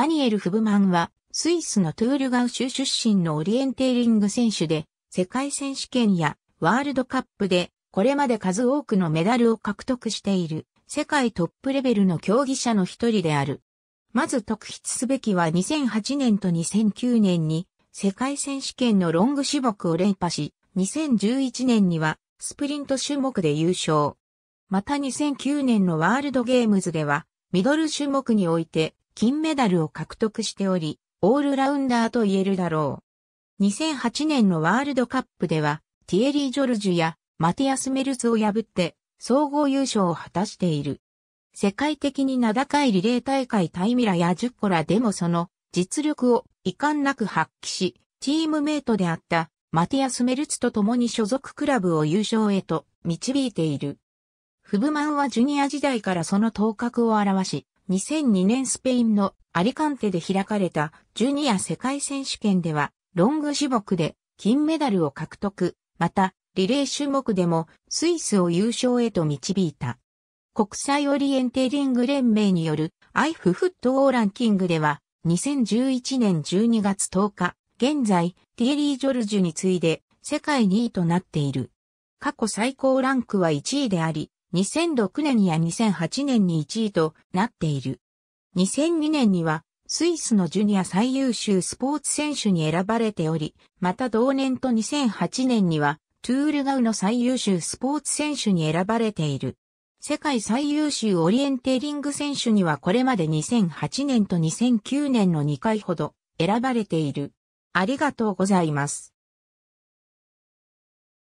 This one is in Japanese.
ダニエル・フブマンは、スイスのトゥールガウ州出身のオリエンテーリング選手で、世界選手権やワールドカップで、これまで数多くのメダルを獲得している、世界トップレベルの競技者の一人である。まず特筆すべきは2008年と2009年に、世界選手権のロング種目を連覇し、2011年には、スプリント種目で優勝。また2009年のワールドゲームズでは、ミドル種目において、金メダルを獲得しており、オールラウンダーと言えるだろう。2008年のワールドカップでは、ティエリー・ジョルジュやマティアス・メルツを破って総合優勝を果たしている。世界的に名高いリレー大会タイミラやジュッコラでもその実力を遺憾なく発揮し、チームメイトであったマティアス・メルツと共に所属クラブを優勝へと導いている。フブマンはジュニア時代からその頭角を表し、2002年スペインのアリカンテで開かれたジュニア世界選手権ではロング種目で金メダルを獲得、またリレー種目でもスイスを優勝へと導いた。国際オリエンテーリング連盟によるアイフットオーランキングでは2011年12月10日、現在ティエリー・ジョルジュに次いで世界2位となっている。過去最高ランクは1位であり、2006年や2008年に1位となっている。2002年にはスイスのジュニア最優秀スポーツ選手に選ばれており、また同年と2008年にはトゥールガウの最優秀スポーツ選手に選ばれている。世界最優秀オリエンテーリング選手にはこれまで2008年と2009年の2回ほど選ばれている。ありがとうございます。